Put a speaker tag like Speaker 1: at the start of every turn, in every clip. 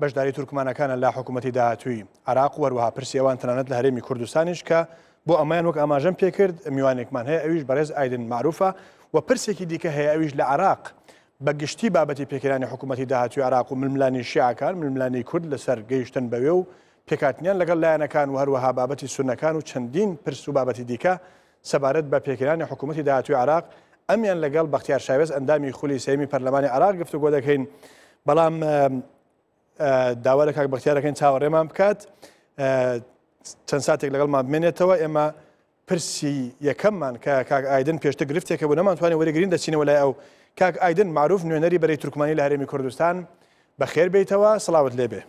Speaker 1: بەشداری تورکمانەکانە لا حکوومەتتی داهاتووی عراق وەروەها پرسیەوان تەنانەت لە هەرێمی کوردستانیش کە بۆ ئەمایان وەک ئاماژەم پێکرد میوانێکمان هەیە ئەویش بەڕێز ئایدن معروفە و پرسێکی دیکە هەیە ئەویش لە عراق بەگشتی بابەتی پێکرانی حکوومەتتی داهاتوی عراق و ململانی شیعکان ململانی کورد لەسەر گەیشتن بەوێ و پێکاتنیان لەگەڵ لایەنەکان و هەروەها بابەتی سونەکان و چەندین پرس و بابەتی دیکە سەبارەت بە پێکرانی حکوومەتتی داهاتوی عراق ئەمیان لەگەڵ بەختیار شاوێز ئەندامی خولی سێمی پەرلەمانی عراق گفتو گۆ دەکەین. بەڵام داوا لە کاک بەختیارەکەن چاوەڕێمان بکات چەند ساتێک لەگەڵمان بمێنێتەوە ئێمە پرسی یەکەممان کە کاک ئایدن پێشتە گرفتێکە بۆ نەمانتوانێت وەرەگرین دەچینەوە لای ئەو کاک ئایدن معروف نوێنەری بەری تورکمانی لە هەرێمی کوردستان بەخێر بیتەوە سڵاوت لێبێ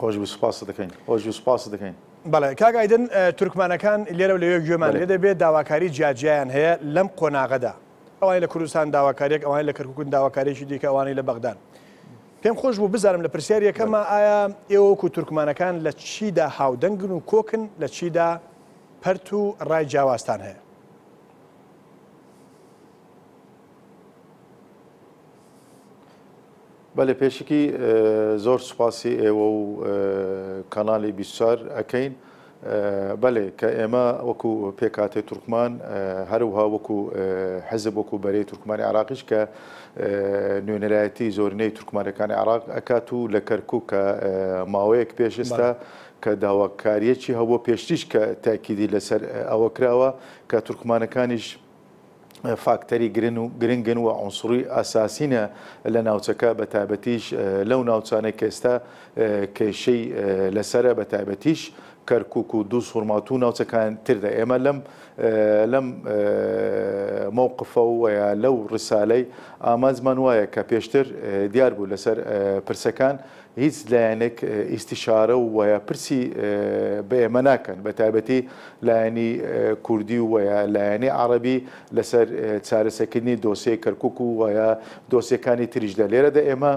Speaker 2: خۆش سوپاس دەکەین خۆش سوپاس دەکەین
Speaker 1: بەڵێ کاگایدن تورکمانەکان لێرە لەوێ گوێمان لێ دەبێت داواکاری جیاجیان هەیە لەم قۆناغەدا ئەوانی لە کوردستان داواکارێک ئەوانی لە کەرککن داواکارێکی دیکە ئەوانەی لە بەغدان پێم خۆش بوو بزانم لە پرسیارەکەمە ئایا ئێوەکو تورکمانەکان لە چیدا هاودەنگن و کۆکن لە چیدا پەرت و ڕای جیاواستان هەیە
Speaker 2: بەلێ پێشکی زۆر سوپاسی ئێوە و کانالی بیسوار ئەەکەین. بەێ کە ئێمە وەکو پێکاتی تورکمان هەروها وەکو حەزب وەکو بەرەی تورکمانی عراقیش کە نوێنەرایەتی زۆرنەی تورکمانەکانی عراق ئەکات و لە کەرکک کە ماوەیەک پێشستا کە داواکاریەکی هەبوو پێشتیش کە تاکیدی لەسەر ئەوە کراوە کە تورکمانەکانیش فاکتەری گرن و گرنگن و عنسوری ئاساسینە لە ناوچەکە بە تایبەتیش لەو ناوچانە کێستا کێشەی لەسرە بە تایبەتیش کەرکک و دوو سوورمات و ناوچەکان تردا ئێمە لەم لەم مووقفە و لەو ڕسالەی ئامانزمان وایە کە پێشتر دیار بوو لەسەر پرسەکان هیچ لایەنێک ئیسیشارە و وایە پرسی بە ئێمە ناکەن بە تایبەتی لایەنی کوردی و وایە لایەنی عربی لەسەر چارەسەکردنی دۆسیە کەرکک و وایە دۆسیەکانی تریشدا لێرەدا ئێمە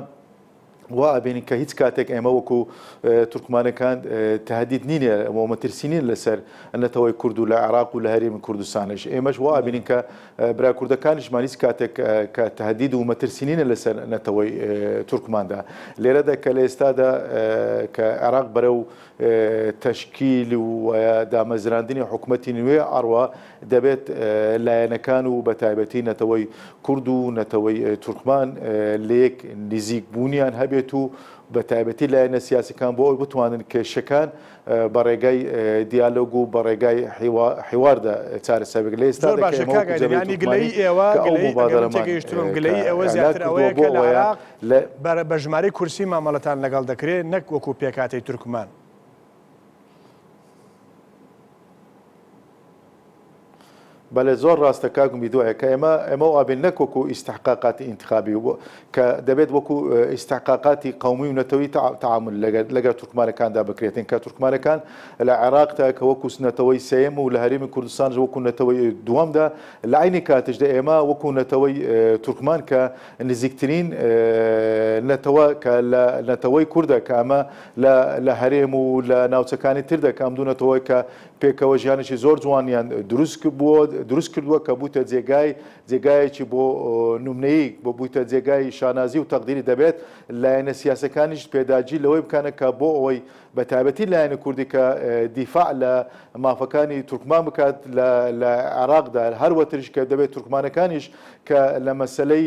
Speaker 2: و وابینین که هیچ کاتک اما وکو اه، ترکمان کان اه، تهدید نیه نینە ئەمەمە ترسینین لەسەر نەتەوەی کورد و لە عراق و لە هەرێمی کوردستانش ئێمەش وابینین اه، کە برا کوردەکانیشمان مانیس کاتک ک تهدید و ما ترسینی لسر ان توای ترکمان ده کە لە ئێستادا ک عراق برای تشکیل و دامەزراندنی حکوومەتی نوێ ئەڕوا دەبێت لایەنەکان و بە تایبەتی نەتەوەی کورد و نەتەوەی تورکمان لەیەک نزیک بوونیان هەبێت و بە تایبەتی لایەنە سیاسەکان بۆ ئەوی بتوانن کێشەکان بە ڕێگای دیالۆگ و بە ڕێگای حیواردا چارەسەبێک لە ئێستا گلەی ئێوە
Speaker 1: بە ژماری کورسی مامەڵەتان لەگەڵ دەکرێت نەک وەکو پێکاتی تورکمان
Speaker 2: بله زۆر ڕاستەکگومی دوایەکە ئێمە ئەمە ئابن نەک وەکو استحقاقات انتخابی و کە دەبێت وەکو استحقاقات قومی و نەتەوەی تعامل لگر لگر ترکمان کان لەگە تورکمانەکاندا که ترکمان کان لعراق تا کە وەکو سنەتەوەی سیم و لهریم لە هەرمی کوردستان وەکو نەتەوەی دوامدا لە عینی کاتشدا ئێمە وەکو نەتەوەی ترکمان کە نزیکترین نەتەوە ل لە نەتەوەی که اما ل لهریم و ل لە ناوچەکانی تر دەکەم دوونەتەوە پیکا و ژیانشی زور جوانیان دروست بووە دروست کردووە کە بووتە جێگای جێگایەکی بۆ نومنەیەک بۆ بوویتە جێگای شانازی و تەقدیری دەبێت لایەنە سیاسەکانیش پێداجی لەوەی بکانە کە بۆ ئەوەی بە تایبەتی لایەنە کوردی کە دیفاع لە مافەکانی تورکمان بکات لە عراقدا هەروەترش کە دەبێت تورکمانەکانیش کە لە مەسلەی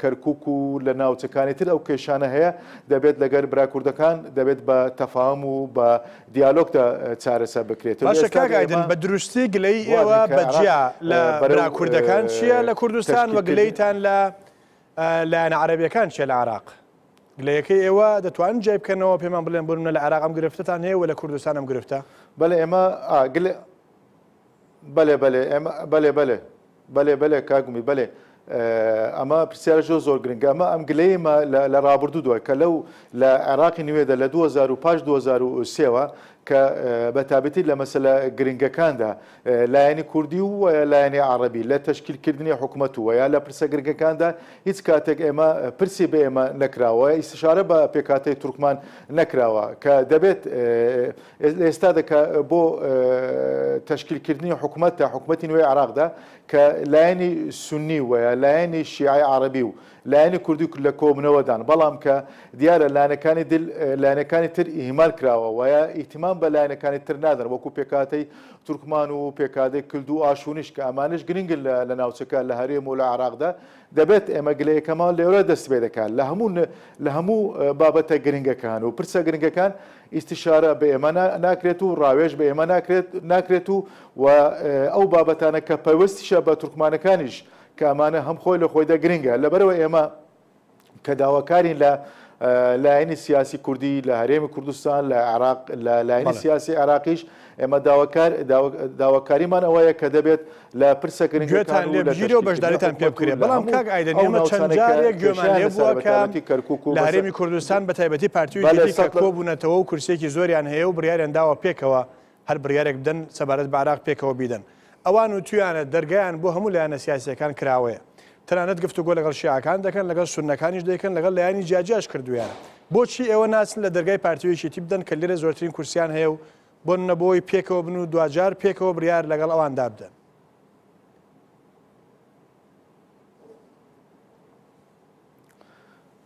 Speaker 2: کەرکک و لە ناوچەکانی تر ئەو کێشانە هەیە دەبێت لەگەر براکوردەکان دەبێت بە تەفاام و بە دیالۆکدا چارەسا بکرێتەوە باشە کاگایدن بە
Speaker 1: دروستی گلەی ئێوە بەجیا لە بەرا کوردەکان چییە لە کوردستان وە گلەیتان لە لایەن عربیەکان چیە لە عراق گلەیەکەی ئێوە دەتوان جێ بکەنەوە پێمان بڵێن بنە لە عراقم گرفتتان هەیە لە کوردستانم گرفتە بەڵێ ئێمە
Speaker 2: بەێ بەێ بەێ بەێ بەێ بەێ بەێ کاگومی بەێ ئەمە پرسیارە زۆ زۆر گرنگەمە ئەم گلەیمە لە ڕابردوو دووە کە لەو لە عێراقی نوێدا لە 2005 2023ەوە کە بەتابەتی لە مەسلە گرنگەکاندا لایەنی کوردی و لایەنی عربی لە تشکیلکردنی حکوومەت وەیە لە پرسە گرگەکاندا هیچ کاتێک ئێمە پرسی بە ئێمە نەکراوە ئیسشارە بە پێکاتەی تورکمان نەکراوە کە دەبێت ئێستا دەکە بۆ تشکیلکردنی حکوومەت تا حکوومەتی نوێی عراقدا کە لایەنی سنی وەیە لایەنی شیعی عربی و لایەنی کوردی لە کۆبنەوەدان بەڵام کە دیارە لاەنەکانی دل لاەنەکانی تر ئیهمال کراوە وایە ئیتمان بە لاەنەکانی تر نادەن وەکو پێکاتەی تورکمان و پێکاتی کرد و ئاشوونیش کە ئەمانش گرنگن لە ناوچەکە لە هەرێم و لە عراقدا دەبێت ئێمە گلەیەکەمان لێورە دەست پێ دەکات لە هەموو لە هەموو بابەتە گرنگەکان و پرسە گرنگەکان ئیسیشارە بە ئێمە ناکرێت و ڕاوێژ بە ئێمە ناکرێت و و ئەو بابەتانە کە پەیوەستیشە بە تورکمانەکانیش. کە ئەمانە هەم خۆی لە خۆیدا گرنگە لەبەرەوە ئێمە کە داواکارین لە لایەنی سیاسی کوردی لە هەرێمی کوردستان لە عراق لە لایەنی سیاسی عراقیش ئێمە داواکاریمان ئەوەیە کە دەبێت لە پرسەکردنگوێتان لێگیری و بەشداریتان پێ بکرێت بەڵام کاک ئایدەنێمە چەندجارێک گوێمانێبووکە لە هەرێمی
Speaker 1: کوردستان بە تایبەتی پارتیوی کۆ بوونەتەوە و کورسێکی زۆریان هەیە و بریاریان داوە پێکەوە هەر بریارێک بدەن سەبارەت بە عراق پێکەوە بیدەن. ئەوان و تویانە دەرگیان بۆ هەموو لایەنە سیاسەکان کراوەیە تەنانەت گفتوگۆ لەگەڵ شیعەکان دەکەن لەگەڵ سونەکانیش دەکەن لەگەڵ لایانی جیاجیاش کردویانە بۆچی ئێوە ناچن لە دەرگای پارتیویشی تی بدەن کە لێرە زۆرترین کورسیان هەیە و بۆ نەبەوەی پێکەوە بن و دوجار پێکەوە
Speaker 2: بریار لەگەڵ ئەوان دابدەن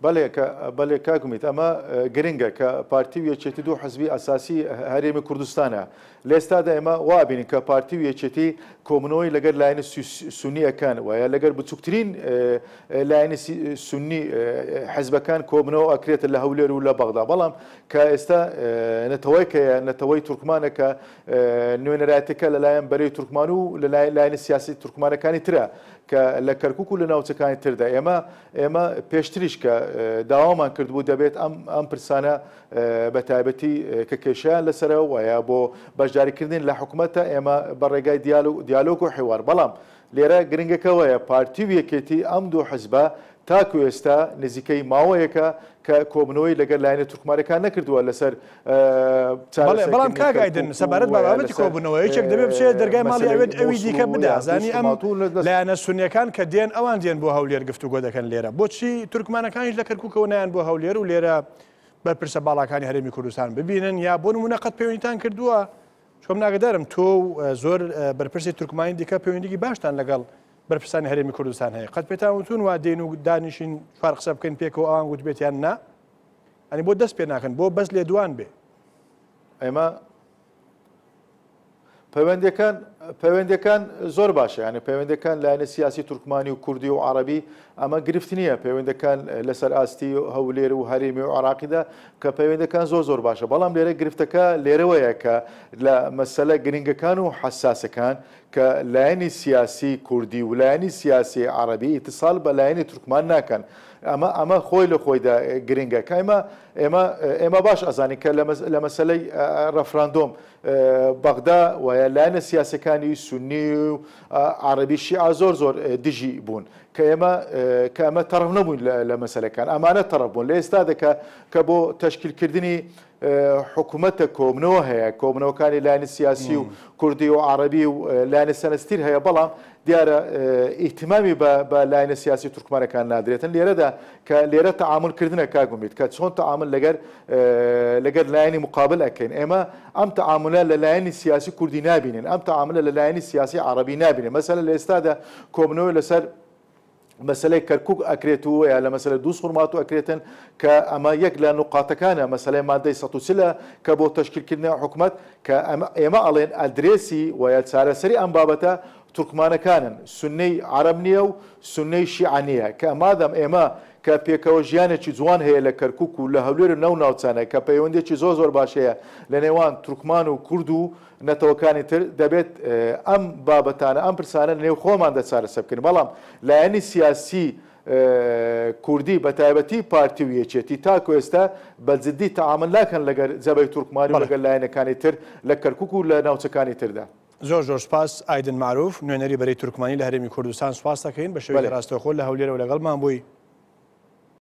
Speaker 2: بەڵێ کاکومیت ئەمە گرنگە کە پارتی وەچێتی دوو حزبی ئەساسی هەرێمی کوردستانە لە ئێستادا ئێمە وابین کە پارتی وەچێتی کۆمنەوەی لەگەر لایەنە سونیەکان وایە لەگەر بچووکترین لایەنە سنی حزبەکان کۆبنەوە ئەکرێتە لە هەولێر و لە بەغدا بەڵام کە ئێستا نەتەوەی کە نەتەوەی تورکمانەکە نوێنەراتەکە لەلایەن بەرەی تورکمان و لەلای لایەنە سیاسی تورکمانەکانی ترە کە لە کەرکک و لە ناوچەکانی تردا ئێمە ئێمە پێشتریش کە داوامان کردبوو دەبێت ئەم پرسانە بە تایبەتی کە کێشیان لەسەرەوە وایە بۆ بەشداریکردن لە حکوومەتە ئێمە بەڕێگای دیالۆک و حیوار بەڵام لێرە گرنگەکەوەیە پارتی ویەکێتی ئەم دوو حزبە تاکو ئێستا نزیکەی ماوەیەکە کە کۆبنەوەی لەگەر لایەنە تورکمانەکان نەکردووە لەسەر بەڵام کاگایدن سەبارەت بابەتی کۆبنەوەی چێک دەبێ بچێت دەرگای ماڵی ئەوێت ئەوی دیکە بدا زانی ئەم
Speaker 1: لایەنە سونیەکان کە دێن ئەوان دێن بۆ هەولێر گفتوگۆ دەکەن لێرە بۆچی تورکمانەکانیش لە کەرککەوە نیان بۆ هەولێر و لێرە بەرپرسە باڵاکانی هەرێمی کوردستان ببینن یا بۆ نمونە قەت پەیوەنیتان کردووە چۆم ناگدارم تۆ زۆر بەرپرسی تورکمانی دیکە پەیوەندیی باشتان لەگەڵ بەرپرسانی هەرێمی کوردستان هەیە قەت پێتان وتون وا دێن و دانیشین فار قسە بکەین پێکەوە ئەوان وتبێتیان نا ئەنی بۆ دەست پێ ناکەن بۆ
Speaker 2: بەس لێ دوان بێ ئێمە پەیوەندەکان پەیوەندەکان زۆر باشە یانە پەیوەندەکان لاەنە سیاسی تورکمانی و کوردی و عربی ئەمە گرفت نییە پەیوەندەکان لەسەر ئاستی هەولێر و هەرێمی و عراقیدا کە پەیوەندەکان زۆر زۆر باشە بەڵام لێرە گرفتەکە لێرەوەیە کە لە مەسەلە گرنگەکان و حساسەکان کە لایەنی سیاسی کوردی و لایەنی سیاسی عربی اتصال بە لایەنی تورکمان ناکەن ئەمە ئەمە خۆی لە خۆیدا گرنگە کایمە ئێمە ئێمە باش ئەزانی کە لە مەسلەی ڕەفراندۆم بەغدا وایە لایەنە سیاسەکانی سنی و عربیشی ئا زۆر زۆر دژی بوون کە ئێمە کەمە تەڕف نەبوون لە مەسلەکان ئەمانە تەڕە بوون لە ئێستا دەکە کە بۆ تەشکیلکردنی حکوومەتە کۆمنەوە هەیە کۆمنەوەکانی لاینی سیاسی و کوردی و عربی و لاینە سەنستیر هەیە بەڵام دیارە ئیتمامی بە لاینە سیاسی تورکمانەکان نادرێتن لێرەدا کە لێرە تەعاملکردنە کاگومیت کە چۆن تەعامل لەگەر لەگەر لایەنی مقابل ئەکەین ئێمە ئەم تەعاملە لە لایەنی سیاسی کوردی نبینین ئەم تەعاملە لە لایەنی سیاسی عربی نبینێن مەسەل لە ئێستادا کۆمنەوە لەسەر مسألة كركوك أكريتو يعني مسألة دوس خرماتو أكريتن كأما و نقاط كان مسألة مادة لە نوقاتەکانە مەسلەی مادەی سەسیلە کە بۆ تشکیلکردنی حکوومەت کە ئێمە ئەڵێن ئەدرێسی وە چارەسەری سني بابەتە تورکمانەکانن سنەی عرب نییە و کە پێکەوە ژیانێکی جوان هەیە لە کەرکک و لە هەولێر ناو ناوچانە کە پەیوەندێکی زۆ زۆر باشەیە لە نێوان تورکمان و کورد و نەتەوەکانی تر دەبێت ئەم بابەتانە ئەم پرسانە نێو خۆمان دەچارە سەبکردن بەڵام لایەنی سیاسی کوردی بە تایبەتی پارتی و یەکێتی تاکو ئێستا بەجددی تەعاعمل ناکەن لەگەر زەبەی تورکمانی لەگەر لایەنەکانی تر لە کەرکک و لە ناوچەکانی تردا.
Speaker 1: زۆر زۆر سپاس ئایدن معروف نوێنەری بەری تورکمانی لە هەرێمی کوردستان سپاس دەکەین بە شوێ ڕاستەخۆ لە هەولێرە و لەگەڵمان بووی